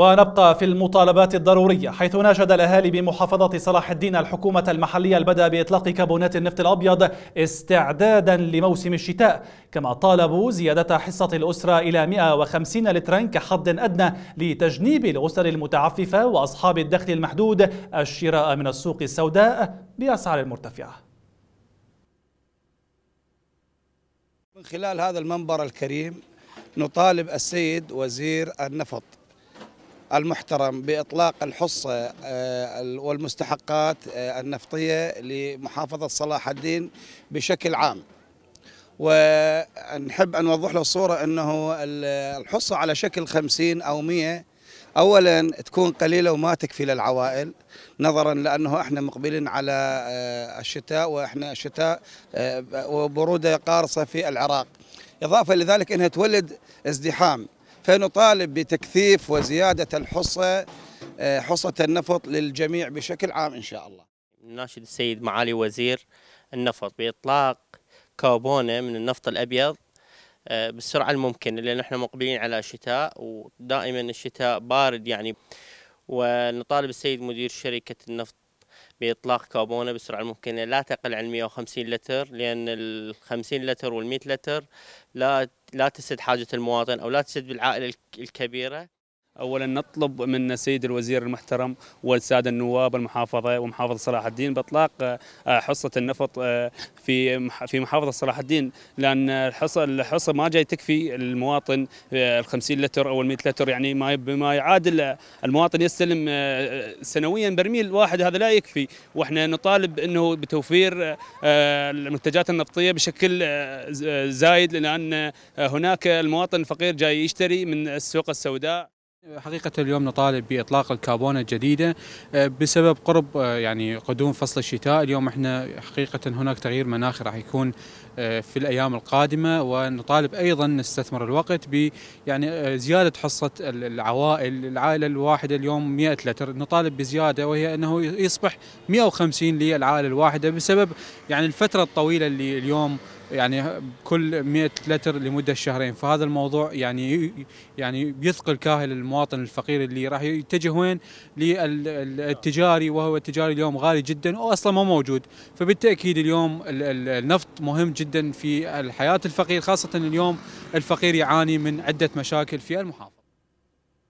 ونبقى في المطالبات الضرورية حيث ناشد الأهالي بمحافظة صلاح الدين الحكومة المحلية البدء بإطلاق كابونات النفط الأبيض استعدادا لموسم الشتاء كما طالبوا زيادة حصة الأسرة إلى 150 لترا كحد أدنى لتجنيب الأسر المتعففة وأصحاب الدخل المحدود الشراء من السوق السوداء بأسعار مرتفعة من خلال هذا المنبر الكريم نطالب السيد وزير النفط المحترم بإطلاق الحصة آه، والمستحقات آه، النفطية لمحافظة صلاح الدين بشكل عام ونحب أن نوضح له الصورة أنه الحصة على شكل 50 أو 100 اولا تكون قليله وما تكفي للعوائل نظرا لانه احنا مقبلين على آه، الشتاء واحنا الشتاء وبروده قارصه في العراق اضافه لذلك انها تولد ازدحام فنطالب بتكثيف وزيادة الحصة آه، حصة النفط للجميع بشكل عام إن شاء الله ناشد السيد معالي وزير النفط بإطلاق كابونة من النفط الأبيض آه، بالسرعة الممكنة لأن احنا مقبلين على شتاء ودائما الشتاء بارد يعني ونطالب السيد مدير شركة النفط باطلاق كابونه بسرعه ممكنه لا تقل عن 150 لتر لان ال 50 لتر وال 100 لتر لا لا تسد حاجه المواطن او لا تسد بالعائله الكبيره اولا نطلب من السيد الوزير المحترم والساده النواب المحافظه ومحافظه صلاح الدين باطلاق آه، حصه النفط آه، في في محافظه صلاح الدين لان الحصه الحصه ما جاي تكفي المواطن آه، ال 50 لتر او ال 100 لتر يعني ما بما يعادل المواطن يستلم سنويا برميل واحد هذا لا يكفي واحنا نطالب انه بتوفير المنتجات النفطيه بشكل زايد لان هناك المواطن الفقير جاي يشتري من السوق السوداء حقيقة اليوم نطالب بإطلاق الكابونة الجديدة آه، بسبب قرب آه، يعني قدوم فصل الشتاء اليوم احنا حقيقة هناك تغيير مناخي راح يكون آه، في الأيام القادمة ونطالب أيضا نستثمر الوقت ب يعني زيادة حصة العوائل العائلة الواحدة اليوم 100 لتر نطالب بزيادة وهي أنه يصبح 150 للعائلة الواحدة بسبب يعني الفترة الطويلة اللي اليوم يعني كل 100 لتر لمده شهرين فهذا الموضوع يعني يعني بيثقل كاهل المواطن الفقير اللي راح يتجه وين للتجاري وهو التجاري اليوم غالي جدا واصلا ما موجود فبالتاكيد اليوم النفط مهم جدا في الحياه الفقير خاصه اليوم الفقير يعاني من عده مشاكل في المحافظه